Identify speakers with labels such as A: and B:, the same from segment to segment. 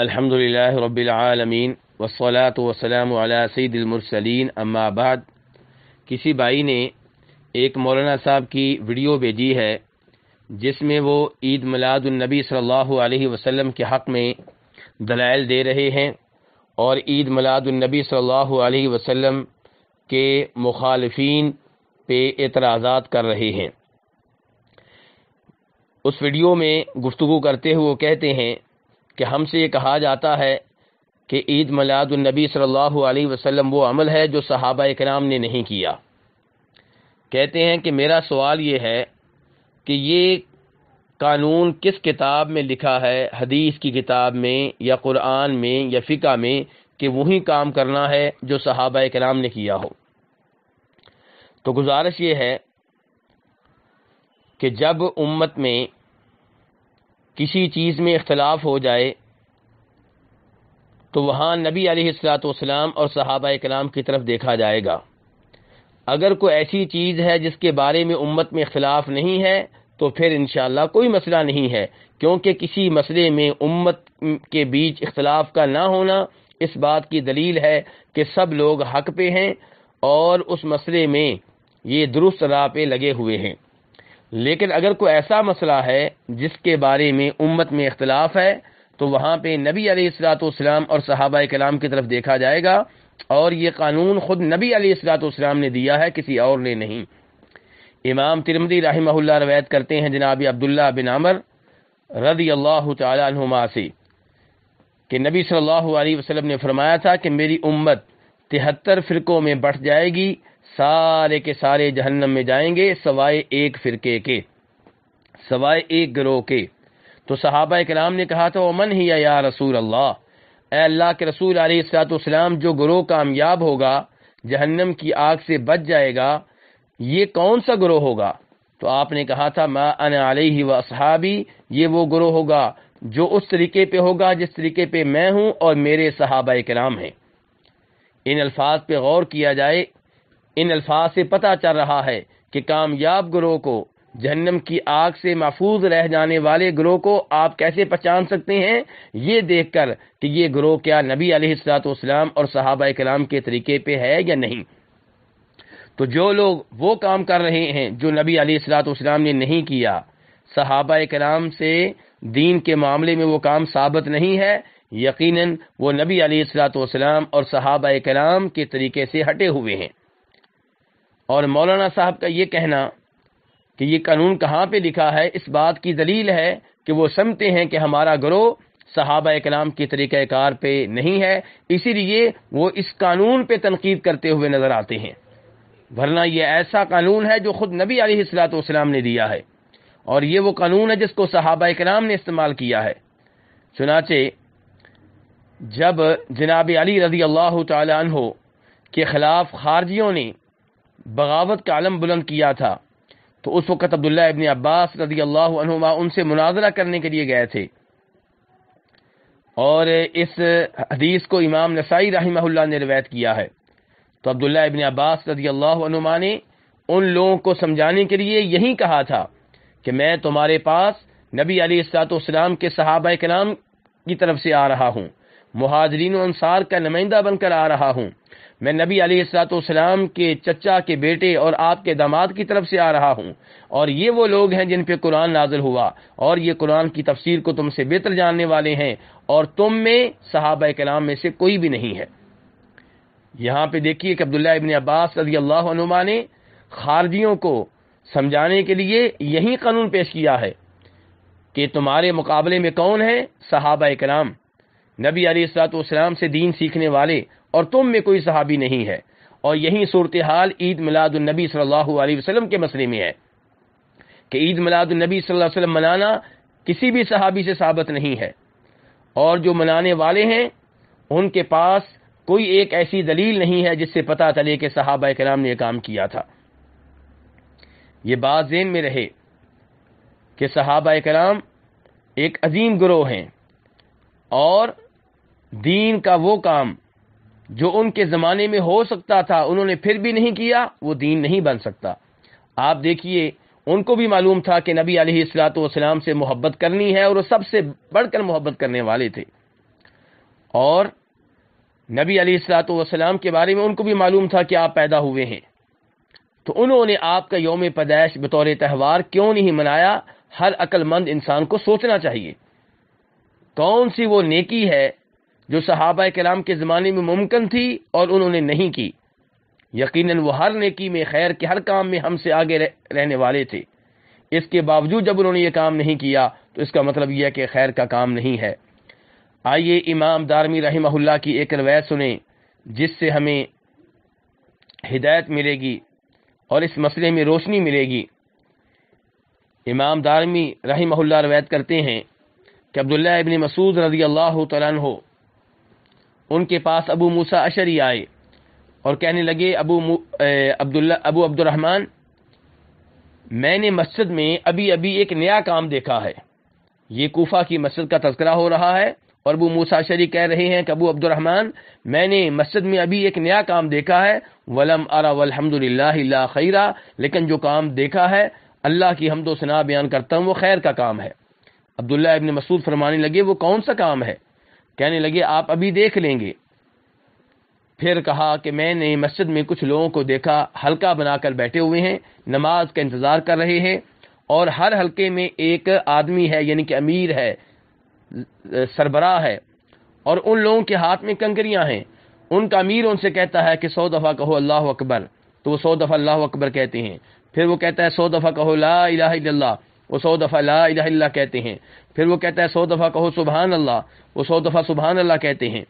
A: अल्हम्दुलिल्लाह रब्बिल आलमीन वसलात वसलाम अला सईदमरसलिन अम्मा बाद किसी भाई ने एक मौलाना साहब की वीडियो भेजी है जिसमें वो ईद मिलादुलनबी सल्लल्लाहु अलैहि वसल्लम के हक़ में दलाइल दे रहे हैं और ईद मिलादुलनबी सल्लल्लाहु अलैहि वसल्लम के मुखालफन पे एतराज़ात कर रहे हैं उस वीडियो में गुफ्तु करते हुए वो कहते हैं कि हमसे ये कहा जाता है कि ईद मिलादुलनबी सल्लल्लाहु अलैहि वसल्लम वो अमल है जो सहाबा कराम ने नहीं किया कहते हैं कि मेरा सवाल ये है कि ये कानून किस किताब में लिखा है हदीस की किताब में या कुरान में या फ़िका में कि वही काम करना है जो सहाबा कराम ने किया हो तो गुजारिश ये है कि जब उम्मत में किसी चीज़ में इख्तलाफ हो जाए तो वहाँ नबी अलैहिस्सलाम और सहाबा कलाम की तरफ देखा जाएगा अगर कोई ऐसी चीज़ है जिसके बारे में उम्मत में इख्तलाफ नहीं है तो फिर इन कोई मसला नहीं है क्योंकि किसी मसले में उम्मत के बीच इख्तलाफ का ना होना इस बात की दलील है कि सब लोग हक पे हैं और उस मसले में ये दुरुस्त राह पे लगे हुए हैं लेकिन अगर कोई ऐसा मसला है जिसके बारे में उम्मत में इख्तलाफ है तो वहाँ पे नबी अलैहिस्सलाम और सहाबा कलाम की तरफ देखा जाएगा और ये कानून खुद नबी अलैहिस्सलाम ने दिया है किसी और ने नहीं इमाम तिरमदी रहमहुल्ला रवायत करते हैं जनाब अब्दुल्ला बिन आमर रदी अल्लाह तुमा से कि नबी सल्लल्लाहु अलैहि वसल्लम ने फरमाया था कि मेरी उम्मत तिहत्तर फ़िरक़ों में बढ़ जाएगी सारे के सारे जहन्नम में जाएंगे सवाए एक फिरके के सवाए एक गिरोह के तो सहाबा कराम ने कहा था अमन ही या रसूल अल्लाह अल्लाह के रसूल आलाम जो ग्रोह कामयाब होगा जहन्नम की आग से बच जाएगा ये कौन सा ग्रोह होगा तो आपने कहा था मा अन अलही व असहाबी ये वो ग्रोह होगा जो उस तरीके पे होगा जिस तरीके पे मैं हूँ और मेरे सहाबा कराम हैं इन अल्फाज पे गौर किया जाए इन अल्फाज से पता चल रहा है कि कामयाब ग्रोह को जहन्नम की आग से महफूज रह जाने वाले ग्रोह को आप कैसे पहचान सकते हैं ये देख कर की ये ग्रोह क्या नबी अलैहिस्सलाम और सहाबा कलाम के तरीके पे है या नहीं तो जो लोग वो काम कर रहे हैं जो नबी अलैहिस्सलाम ने नहीं किया सहाबा कलाम से दीन के मामले में वो काम साबित नहीं है यकीनन वो नबी अलैहिस्सलाम और सहाबा कलाम के तरीके से हटे हुए हैं और मौलाना साहब का ये कहना कि ये कानून कहाँ पे लिखा है इस बात की दलील है कि वो समझते हैं कि हमारा ग्रोह सहाबा कलाम के तरीक़ार पे नहीं है इसीलिए वो इस कानून पे तनकीद करते हुए नज़र आते हैं वरना यह ऐसा कानून है जो खुद नबी सलाम ने दिया है और ये वो कानून है जिसको सहाबा कलाम ने इस्तेमाल किया है चुनाचे जब जनाब अली रजी अल्लाह तहो के ख़िलाफ़ खारजियों ने बगावत का आलम बुलंद किया था तो उस वक़्त अब्दुल्ला इबन अब्बास रदी अल्लाह उनसे मुनाजरा करने के लिए गए थे और इस हदीस को इमाम नसाई रही ने रिवायत किया है तो अब्दुल्ला इबन अब्बास रदी अल्लाह ने उन लोगों को समझाने के लिए यही कहा था कि मैं तुम्हारे पास नबी अली सलाम के सहाबा कलाम की तरफ से आ रहा हूँ महाजरीन अनसार का नुमाइंदा बनकर आ रहा हूँ मैं नबी अलीसलाम के चचा के बेटे और आपके दामाद की तरफ से आ रहा हूँ और ये वो लोग हैं जिन पे कुरान नाजिल हुआ और ये कुरान की तफसीर को तुमसे बेहतर जानने वाले हैं और तुम में सहाबा कलाम में से कोई भी नहीं है यहाँ पे देखिए कि अब्दुल्ला इबन अब्बास रजी अल्लाह ने खारजियों को समझाने के लिए यही कानून पेश किया है कि तुम्हारे मुकाबले में कौन है सहाबा कलाम नबी अलीसलाम से दीन सीखने वाले और तुम में कोई सहाबी नहीं है और यही सूरत हाल ईद मिलादुलनबी सल्लल्लाहु अलैहि वसल्लम के मसले में है कि ईद मिलादुलनबी सल्लल्लाहु अलैहि वसल्लम मनाना किसी भी सहाबी से साबित नहीं है और जो मनाने वाले हैं उनके पास कोई एक ऐसी दलील नहीं है जिससे पता चले कि सहाबा कराम ने यह काम किया था ये बात जेन में रहे कि सहाबा कराम एक अजीम ग्रोह हैं और दीन का वो काम जो उनके ज़माने में हो सकता था उन्होंने फिर भी नहीं किया वो दीन नहीं बन सकता आप देखिए उनको भी मालूम था कि नबी अलैहिस्सलाम से मोहब्बत करनी है और वो सबसे बढ़कर मोहब्बत करने वाले थे और नबी अलैहिस्सलाम के बारे में उनको भी मालूम था कि आप पैदा हुए हैं तो उन्होंने आपका योम पैदाइश बतौर त्यौहार क्यों नहीं मनाया हर अक्लमंद इंसान को सोचना चाहिए कौन सी वो नेकी है जो सहाबा कलाम के ज़माने में मुमकिन थी और उन्होंने नहीं की यकीनन वो हर नेकी में खैर के हर काम में हमसे आगे रहने वाले थे इसके बावजूद जब उन्होंने ये काम नहीं किया तो इसका मतलब यह है कि खैर का काम नहीं है आइए इमाम दारमी रहमहुल्ला की एक रवायत सुने जिससे हमें हिदायत मिलेगी और इस मसले में रोशनी मिलेगी इमाम दारमी रहमहुल्ला रवायत करते हैं कि अब्दुल्ला इबन मसूद रजी अल्लाह तन उनके पास अबू मूसा अशरी आए और कहने लगे अबू अब्दुल्ला अबू अब्दुलरहमान मैंने मस्जिद में अभी अभी एक नया काम देखा है ये कोफा की मस्जिद का तस्करा हो रहा है और अबू मूसा शरी कह रहे हैं कि अबू अब्दुलरहमान मैंने मस्जिद में अभी एक नया काम देखा है वलम अरा वलहमदिल्ला खैरा लेकिन जो काम देखा है अल्लाह की हमदो सना बयान करता हूँ वो खैर का काम है अब्दुल्ला इबन मसूद फरमाने लगे वो कौन सा काम है कहने लगे आप अभी देख लेंगे फिर कहा कि मैंने मस्जिद में कुछ लोगों को देखा हल्का बनाकर बैठे हुए हैं नमाज का इंतज़ार कर रहे हैं और हर हल्के में एक आदमी है यानी कि अमीर है सरबराह है और उन लोगों के हाथ में कंकरियां हैं उनका अमीर उनसे कहता है कि सौ दफ़ा कहो अल्लाह अकबर तो वो सौ दफ़ा अल्लाह अकबर कहते हैं फिर वो कहता है सौ दफ़ा कहो ला इला वो सौ दफ़ा ला इला कहते हैं फिर वो कहता है सौ दफ़ा कहो सुबहान अल्लाह वो सौ दफ़ा सुबहान अल्लाह कहते हैं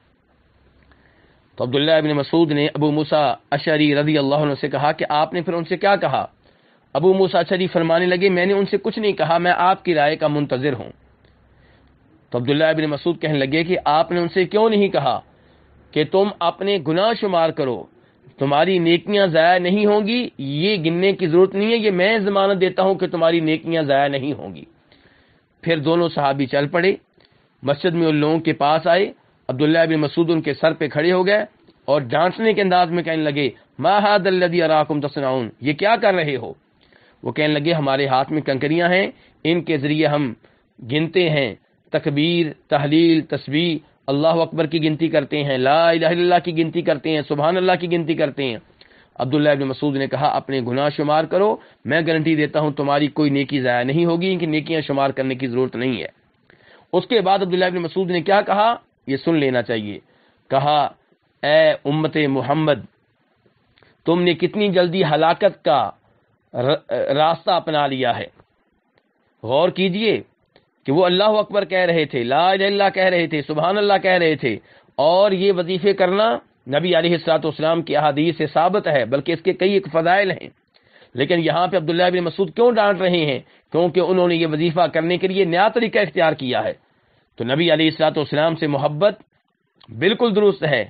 A: तो अब्दुल्ला इबन मसूद ने अबू मूसा अशरी रजी अल्लाह से कहा कि आपने फिर उनसे क्या कहा अबू मूसा अशरी फरमाने लगे मैंने उनसे कुछ नहीं कहा मैं आपकी राय का मुंतजर हूँ तो अब्दुल्ला इबन मसूद कहने लगे कि आपने उनसे क्यों नहीं कहा कि तुम अपने गुनाह शुमार करो तुम्हारी नेकियां ज़ाया नहीं होंगी ये गिनने की ज़रूरत नहीं है ये मैं ज़मानत देता हूं कि तुम्हारी नेकियां ज़ाया नहीं होंगी फिर दोनों साहबी चल पड़े मस्जिद में उन लोगों के पास आए अब्दुल्ला बिन मसूद उनके सर पे खड़े हो गए और डांटने के अंदाज में कहने लगे माहदी अराकुम तसनाउन ये क्या कर रहे हो वो कहने लगे हमारे हाथ में कंकरियां हैं इनके ज़रिए हम गिनते हैं तकबीर तहलील तस्वीर अल्लाह अकबर की गिनती करते हैं ला की गिनती करते हैं सुबह अल्लाह की गिनती करते हैं अब्दुल्ला अब मसूद ने कहा अपने गुनाह शुमार करो मैं गारंटी देता हूं तुम्हारी कोई नेकी ज़ाया नहीं होगी इनकी नेकियां शुमार करने की ज़रूरत नहीं है उसके बाद अब्दुल्ला अब मसूद ने क्या कहा यह सुन लेना चाहिए कहा ए उम्मत मोहम्मद तुमने कितनी जल्दी हलाकत का रास्ता अपना लिया है गौर कीजिए कि वो अल्लाह अकबर कह रहे थे लाज अल्लाह कह रहे थे सुबहान अल्लाह कह रहे थे और ये वजीफे करना नबी अलीसलाम की अहादी से साबित है बल्कि इसके कई एक फ़जाइल हैं लेकिन यहाँ पे अब्दुल्ला बिन मसूद क्यों डांट रहे हैं क्योंकि उन्होंने ये वजीफ़ा करने के लिए नया तरीका इख्तियार किया है तो नबी अलीसलाम से मोहब्बत बिल्कुल दुरुस्त है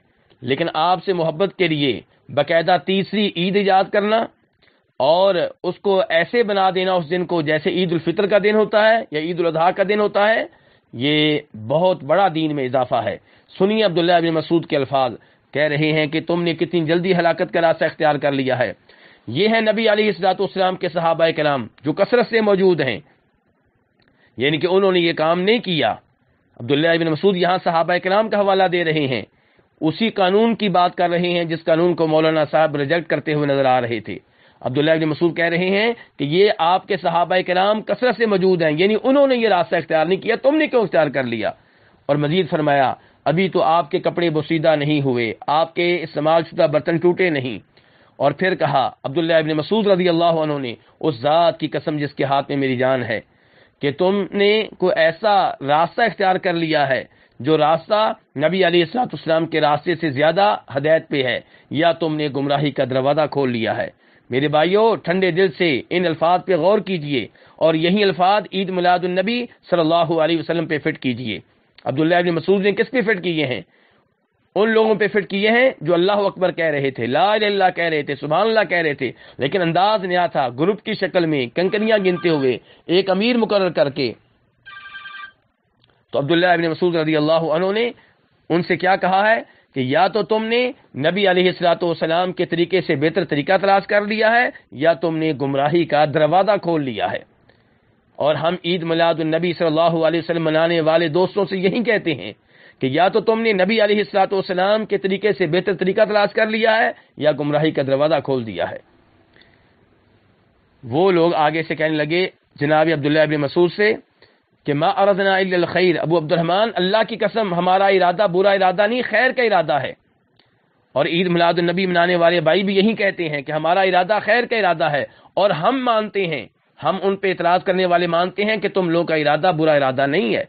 A: लेकिन आपसे मोहब्बत के लिए बाकायदा तीसरी ईद ईजाद करना और उसको ऐसे बना देना उस दिन को जैसे ईद उल फितर का दिन होता है या ईद उल अजहा का दिन होता है ये बहुत बड़ा दीन में इजाफा है सुनिए अब्दुल्ला बिन मसूद के अल्फाज कह रहे हैं कि तुमने कितनी जल्दी हलाकत का रास्ता अख्तियार कर लिया है ये है नबी अलीसलाम के सहाबा कलाम जो कसरत से मौजूद हैं यानी कि उन्होंने ये काम नहीं किया अब्दुल्ला बिन मसूद यहाँ सहाबा कलाम का हवाला दे रहे हैं उसी कानून की बात कर रहे हैं जिस कानून को मौलाना साहब रिजेक्ट करते हुए नजर आ रहे थे अब्दुल्ला इब्न मसूद कह रहे हैं कि ये आपके सहाबा कराम कसरत से मौजूद हैं यानी उन्होंने ये रास्ता इख्तियार नहीं किया तुमने क्यों इख्तियार कर लिया और मजीद फरमाया अभी तो आपके कपड़े बसीदा नहीं हुए आपके इस्तेमाल शुदा तो बर्तन टूटे नहीं और फिर कहा अब्दुल्ला इब्न मसूद रजी अल्लाह ने उस ज़ात की कसम जिसके हाथ में मेरी जान है कि तुमने को ऐसा रास्ता इख्तियार कर लिया है जो रास्ता नबी अलीसलाम के रास्ते से ज़्यादा हदायत पे है या तुमने गुमराही का दरवाज़ा खोल लिया है मेरे भाइयों ठंडे दिल से इन अल्फाज पे गौर कीजिए और यही अल्फाज ईद मिलादुलनबी सल्लल्लाहु अलैहि वसल्लम पे फिट कीजिए अब्दुल्ला इब्न मसूद ने किस पे फिट किए हैं उन लोगों पे फिट किए हैं जो अल्लाह अकबर कह रहे थे ला अल्लाह कह रहे थे सुबह अल्लाह कह रहे थे लेकिन अंदाज नया था ग्रुप की शक्ल में कंकनियां गिनते हुए एक अमीर मुकर करके तो अब्दुल्ला इब्न मसूद रजी अल्लाह ने उनसे क्या कहा है कि या तो तुमने नबी सलाम के तरीके से बेहतर तरीका तलाश कर लिया है या तुमने गुमराही का दरवाज़ा खोल लिया है और हम ईद मिलादुलनबी सल्लल्लाहु अलैहि वसल्लम मनाने वाले दोस्तों से यही कहते हैं कि या तो तुमने नबी सलाम के तरीके से बेहतर तरीका तलाश कर लिया है या गुमराही का दरवाज़ा खोल दिया है वो लोग आगे से कहने लगे जनाब अब्दुल्ला मसूद से कि मा अरजना खैर अबू अब्दुलरहमान अल्लाह की कसम हमारा इरादा बुरा इरादा नहीं खैर का इरादा है और ईद मिलादुलनबी मनाने वाले भाई भी यही कहते हैं कि हमारा इरादा खैर का इरादा है और हम मानते हैं हम उन पर इतराज़ करने वाले मानते हैं कि तुम लोग का इरादा बुरा इरादा नहीं है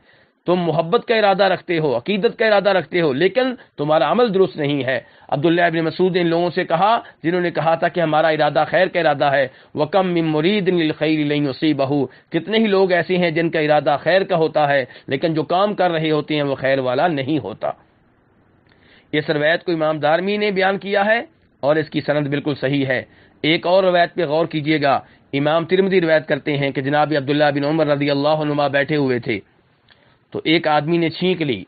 A: तुम मोहब्बत का इरादा रखते हो अकीदत का इरादा रखते हो लेकिन तुम्हारा अमल दुरुस्त नहीं है अब्दुल्ला इबन मसूद ने इन लोगों से कहा जिन्होंने कहा था कि हमारा इरादा खैर का इरादा है वकम मिम मुरीद बहू कितने ही लोग ऐसे हैं जिनका इरादा खैर का होता है लेकिन जो काम कर रहे होते हैं वो खैर वाला नहीं होता इस रवायत को इमाम दारमी ने बयान किया है और इसकी सनद बिल्कुल सही है एक और रवायत पे गौर कीजिएगा इमाम तिरमदी रवायत करते हैं कि जनाब अब्दुल्ला बिन उमर रदी अल्लाह बैठे हुए थे तो एक आदमी ने छींक ली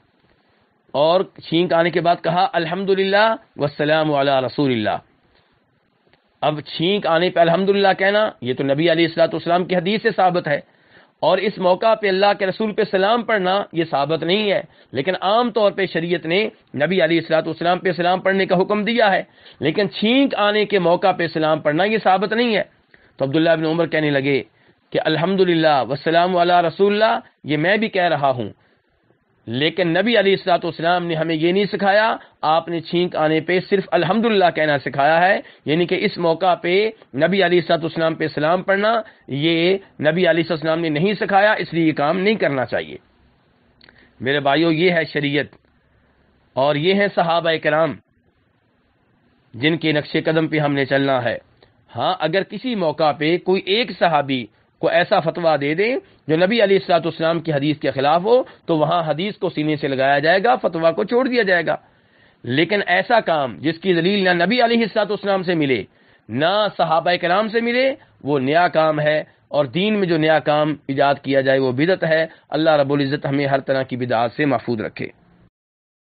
A: और छींक आने के बाद कहा अल्हम्दुलिल्लाह वसलाम वाला रसूलिल्लाह अब छींक आने पर अल्हम्दुलिल्लाह कहना ये तो नबी अलीसलाम की हदीस से साबित है और इस मौका पे अल्लाह के रसूल पे सलाम पढ़ना ये साबित नहीं है लेकिन आम तौर पे शरीयत ने नबी अलीसलाम पे सलाम पढ़ने का हुक्म दिया है लेकिन छींक आने के मौका पे सलाम पढ़ना ये साबित नहीं है तो अब्दुल्ला बिन उमर कहने लगे कि अल्हम्दुलिल्लाह वसलाम वाला रसूल्ला ये मैं भी कह रहा हूँ लेकिन नबी अलीसलाम ने हमें ये नहीं सिखाया आपने छींक आने पे सिर्फ अल्हम्दुलिल्लाह कहना सिखाया है यानी कि इस मौका पे नबी अलीसलाम पे सलाम पढ़ना ये नबी अलीसलाम ने नहीं सिखाया इसलिए ये काम नहीं करना चाहिए मेरे भाइयों ये है शरीयत और ये हैं सहाबा कराम जिनके नक्शे कदम पे हमने चलना है हाँ अगर किसी मौका पे कोई एक सहाबी को ऐसा फतवा दे दें जो नबी अली सलाम की हदीस के खिलाफ हो तो वहां हदीस को सीने से लगाया जाएगा फतवा को छोड़ दिया जाएगा लेकिन ऐसा काम जिसकी दलील ना नबी अली सलाम से मिले ना सहाबा कराम से मिले वो नया काम है और दीन में जो नया काम ईजाद किया जाए वो बिदत है अल्लाह रबुल्ज़त हमें हर तरह की बिदात से महफूज रखे